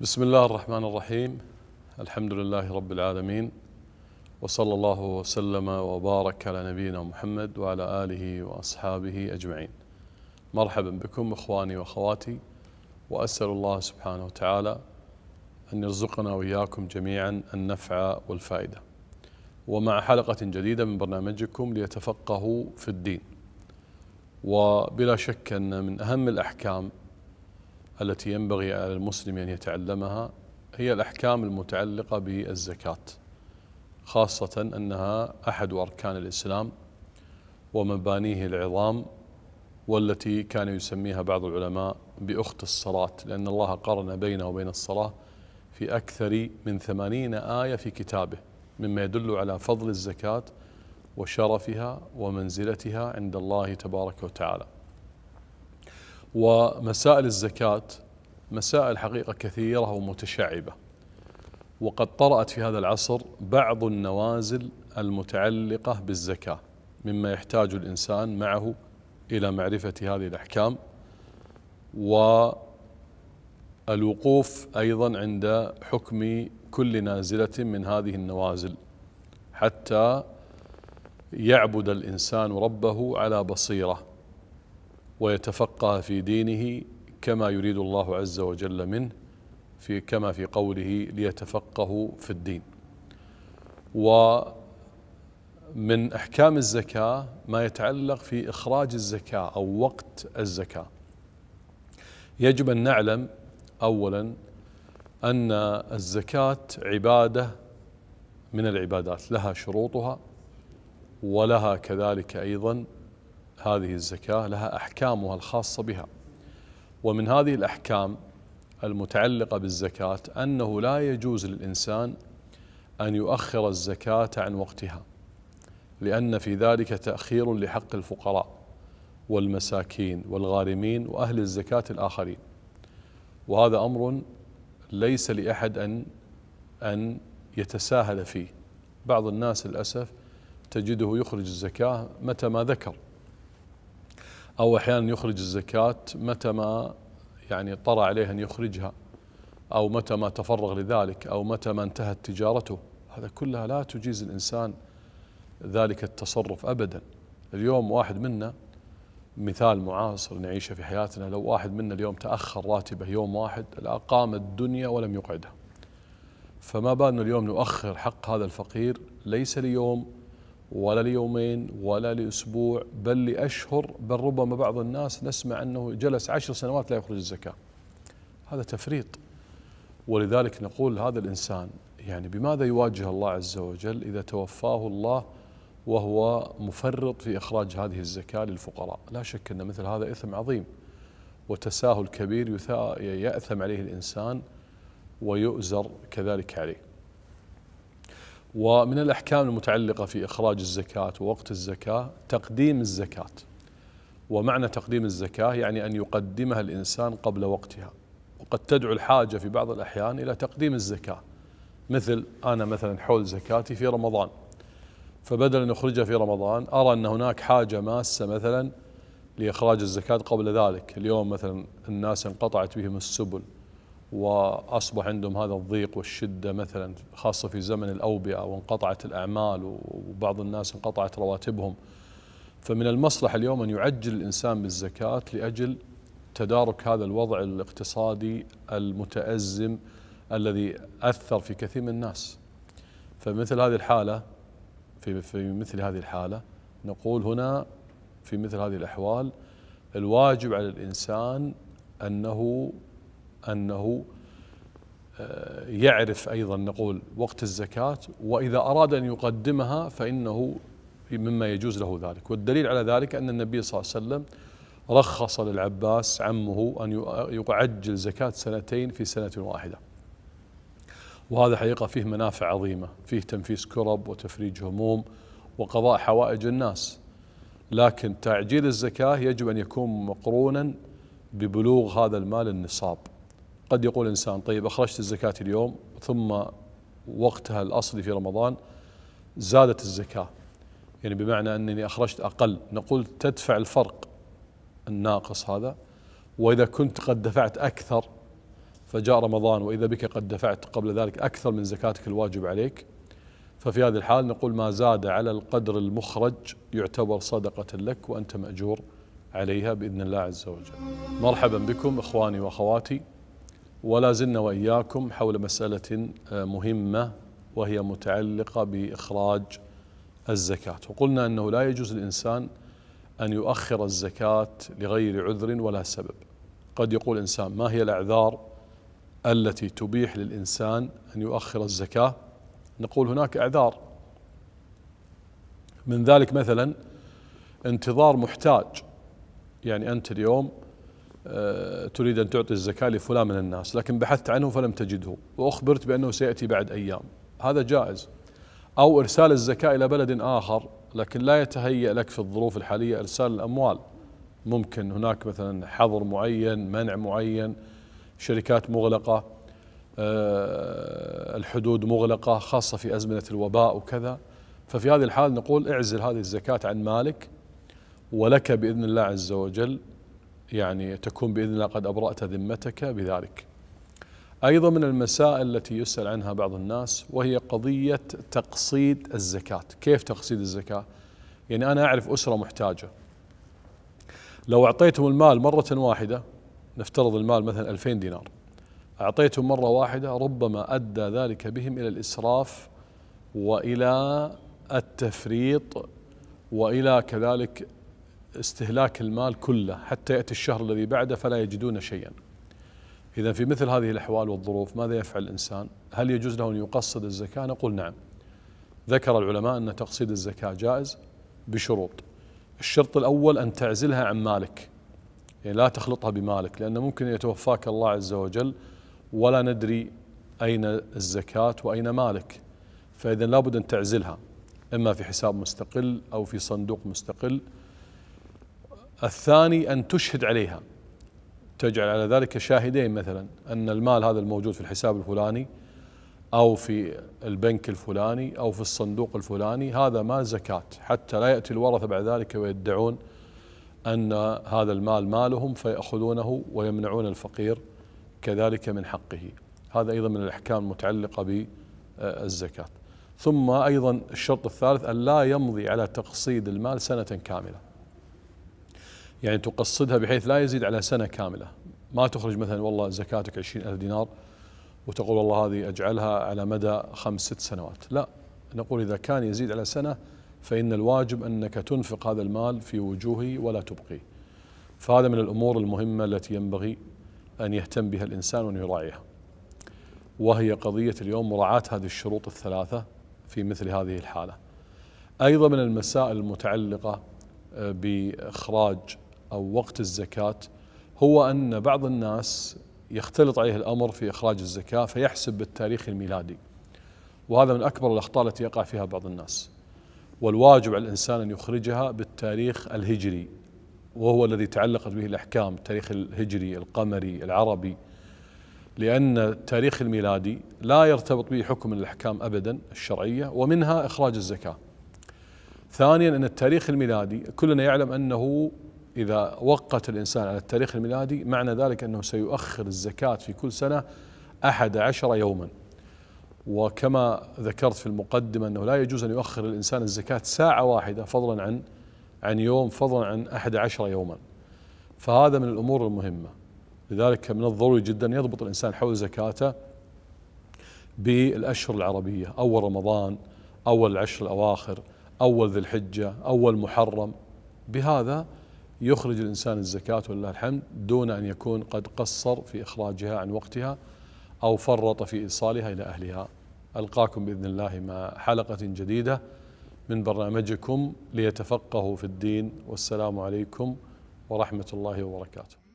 بسم الله الرحمن الرحيم الحمد لله رب العالمين وصلى الله وسلم وبارك على نبينا محمد وعلى اله واصحابه اجمعين. مرحبا بكم اخواني واخواتي واسال الله سبحانه وتعالى ان يرزقنا واياكم جميعا النفع والفائده. ومع حلقه جديده من برنامجكم ليتفقهوا في الدين. وبلا شك ان من اهم الاحكام التي ينبغي على المسلم أن يتعلمها هي الأحكام المتعلقة بالزكاة خاصة أنها أحد أركان الإسلام ومبانيه العظام والتي كان يسميها بعض العلماء بأخت الصلاة لأن الله قرن بينها وبين الصلاة في أكثر من ثمانين آية في كتابه مما يدل على فضل الزكاة وشرفها ومنزلتها عند الله تبارك وتعالى ومسائل الزكاة مسائل حقيقة كثيرة ومتشعبة وقد طرأت في هذا العصر بعض النوازل المتعلقة بالزكاة مما يحتاج الإنسان معه إلى معرفة هذه الأحكام والوقوف أيضا عند حكم كل نازلة من هذه النوازل حتى يعبد الإنسان ربه على بصيرة ويتفقه في دينه كما يريد الله عز وجل منه في كما في قوله ليتفقهوا في الدين ومن احكام الزكاه ما يتعلق في اخراج الزكاه او وقت الزكاه يجب ان نعلم اولا ان الزكاه عباده من العبادات لها شروطها ولها كذلك ايضا هذه الزكاة لها أحكامها الخاصة بها ومن هذه الأحكام المتعلقة بالزكاة أنه لا يجوز للإنسان أن يؤخر الزكاة عن وقتها لأن في ذلك تأخير لحق الفقراء والمساكين والغارمين وأهل الزكاة الآخرين وهذا أمر ليس لأحد أن أن يتساهل فيه بعض الناس للأسف تجده يخرج الزكاة متى ما ذكر أو أحيانا يخرج الزكاة متى ما يعني طرى عليه أن يخرجها أو متى ما تفرغ لذلك أو متى ما انتهت تجارته هذا كلها لا تجيز الإنسان ذلك التصرف أبدا اليوم واحد منا مثال معاصر نعيشه في حياتنا لو واحد منا اليوم تأخر راتبه يوم واحد لأقام الدنيا ولم يقعدها فما بالنا اليوم نؤخر حق هذا الفقير ليس ليوم ولا ليومين ولا لأسبوع بل لأشهر بل ربما بعض الناس نسمع أنه جلس عشر سنوات لا يخرج الزكاة هذا تفريط ولذلك نقول هذا الإنسان يعني بماذا يواجه الله عز وجل إذا توفاه الله وهو مفرط في إخراج هذه الزكاة للفقراء لا شك أن مثل هذا إثم عظيم وتساهل كبير يأثم عليه الإنسان ويؤزر كذلك عليه ومن الأحكام المتعلقة في إخراج الزكاة ووقت الزكاة تقديم الزكاة ومعنى تقديم الزكاة يعني أن يقدمها الإنسان قبل وقتها وقد تدعو الحاجة في بعض الأحيان إلى تقديم الزكاة مثل أنا مثلا حول زكاتي في رمضان فبدل أن أخرجها في رمضان أرى أن هناك حاجة ماسة مثلا لإخراج الزكاة قبل ذلك اليوم مثلا الناس انقطعت بهم السبل واصبح عندهم هذا الضيق والشده مثلا خاصه في زمن الاوبئه وانقطعت الاعمال وبعض الناس انقطعت رواتبهم فمن المصلح اليوم ان يعجل الانسان بالزكاه لاجل تدارك هذا الوضع الاقتصادي المتازم الذي اثر في كثير من الناس فمثل هذه الحاله في في مثل هذه الحاله نقول هنا في مثل هذه الاحوال الواجب على الانسان انه أنه آه، يعرف أيضا نقول وقت الزكاة وإذا أراد أن يقدمها فإنه مما يجوز له ذلك والدليل على ذلك أن النبي صلى الله عليه وسلم رخص للعباس عمه أن يعجل زكاة سنتين في سنة واحدة وهذا حقيقة فيه منافع عظيمة فيه تنفيس كرب وتفريج هموم وقضاء حوائج الناس لكن تعجيل الزكاة يجب أن يكون مقرونا ببلوغ هذا المال النصاب قد يقول إنسان طيب أخرجت الزكاة اليوم ثم وقتها الأصلي في رمضان زادت الزكاة يعني بمعنى أنني أخرجت أقل نقول تدفع الفرق الناقص هذا وإذا كنت قد دفعت أكثر فجاء رمضان وإذا بك قد دفعت قبل ذلك أكثر من زكاتك الواجب عليك ففي هذه الحال نقول ما زاد على القدر المخرج يعتبر صدقة لك وأنت مأجور عليها بإذن الله عز وجل مرحبا بكم إخواني وأخواتي ولا زلنا واياكم حول مساله آه، مهمه وهي متعلقه باخراج الزكاه، وقلنا انه لا يجوز للانسان ان يؤخر الزكاه لغير عذر ولا سبب. قد يقول انسان ما هي الاعذار التي تبيح للانسان ان يؤخر الزكاه؟ نقول هناك اعذار من ذلك مثلا انتظار محتاج يعني انت اليوم آه، تريد أن تعطي الزكاة لفلان من الناس لكن بحثت عنه فلم تجده وأخبرت بأنه سيأتي بعد أيام هذا جائز أو إرسال الزكاة إلى بلد آخر لكن لا يتهيأ لك في الظروف الحالية إرسال الأموال ممكن هناك مثلا حظر معين منع معين شركات مغلقة آه، الحدود مغلقة خاصة في أزمنة الوباء وكذا ففي هذه الحال نقول اعزل هذه الزكاة عن مالك ولك بإذن الله عز وجل يعني تكون باذن الله قد ابرات ذمتك بذلك. ايضا من المسائل التي يسال عنها بعض الناس وهي قضيه تقصيد الزكاه، كيف تقصيد الزكاه؟ يعني انا اعرف اسره محتاجه. لو اعطيتهم المال مره واحده نفترض المال مثلا 2000 دينار. اعطيتهم مره واحده ربما ادى ذلك بهم الى الاسراف والى التفريط والى كذلك استهلاك المال كله حتى يأتي الشهر الذي بعده فلا يجدون شيئا إذا في مثل هذه الأحوال والظروف ماذا يفعل الإنسان هل يجوز له أن يقصد الزكاة نقول نعم ذكر العلماء أن تقصيد الزكاة جائز بشروط الشرط الأول أن تعزلها عن مالك يعني لا تخلطها بمالك لأن ممكن يتوفاك الله عز وجل ولا ندري أين الزكاة وأين مالك فإذا لابد أن تعزلها إما في حساب مستقل أو في صندوق مستقل الثاني أن تشهد عليها تجعل على ذلك شاهدين مثلا أن المال هذا الموجود في الحساب الفلاني أو في البنك الفلاني أو في الصندوق الفلاني هذا مال زكاة حتى لا يأتي الورثة بعد ذلك ويدعون أن هذا المال مالهم فيأخذونه ويمنعون الفقير كذلك من حقه هذا أيضا من الأحكام المتعلقة بالزكاة ثم أيضا الشرط الثالث أن لا يمضي على تقصيد المال سنة كاملة يعني تقصدها بحيث لا يزيد على سنة كاملة ما تخرج مثلا والله زكاتك عشرين ألف دينار وتقول والله هذه أجعلها على مدى خمس ست سنوات لا نقول إذا كان يزيد على سنة فإن الواجب أنك تنفق هذا المال في وجوهه ولا تبقيه فهذا من الأمور المهمة التي ينبغي أن يهتم بها الإنسان وأن يراعيها وهي قضية اليوم مراعاة هذه الشروط الثلاثة في مثل هذه الحالة أيضا من المسائل المتعلقة آه، بإخراج أو وقت الزكاة هو أن بعض الناس يختلط عليه الأمر في إخراج الزكاة فيحسب بالتاريخ الميلادي وهذا من أكبر الأخطاء التي يقع فيها بعض الناس والواجب على الإنسان أن يخرجها بالتاريخ الهجري وهو الذي تعلقت به الأحكام التاريخ الهجري القمري العربي لأن التاريخ الميلادي لا يرتبط به حكم الأحكام أبدا الشرعية ومنها إخراج الزكاة ثانيا أن التاريخ الميلادي كلنا يعلم أنه إذا وقت الإنسان على التاريخ الميلادي معنى ذلك أنه سيؤخر الزكاة في كل سنة أحد عشر يوما وكما ذكرت في المقدمة أنه لا يجوز أن يؤخر الإنسان الزكاة ساعة واحدة فضلا عن عن يوم فضلا عن أحد عشر يوما فهذا من الأمور المهمة لذلك من الضروري جدا يضبط الإنسان حول زكاته بالأشهر العربية أول رمضان أول العشر الأواخر أول ذي الحجة أول محرم بهذا يخرج الإنسان الزكاة ولله الحمد دون أن يكون قد قصر في إخراجها عن وقتها أو فرط في إيصالها إلى أهلها ألقاكم بإذن الله مع حلقة جديدة من برنامجكم ليتفقهوا في الدين والسلام عليكم ورحمة الله وبركاته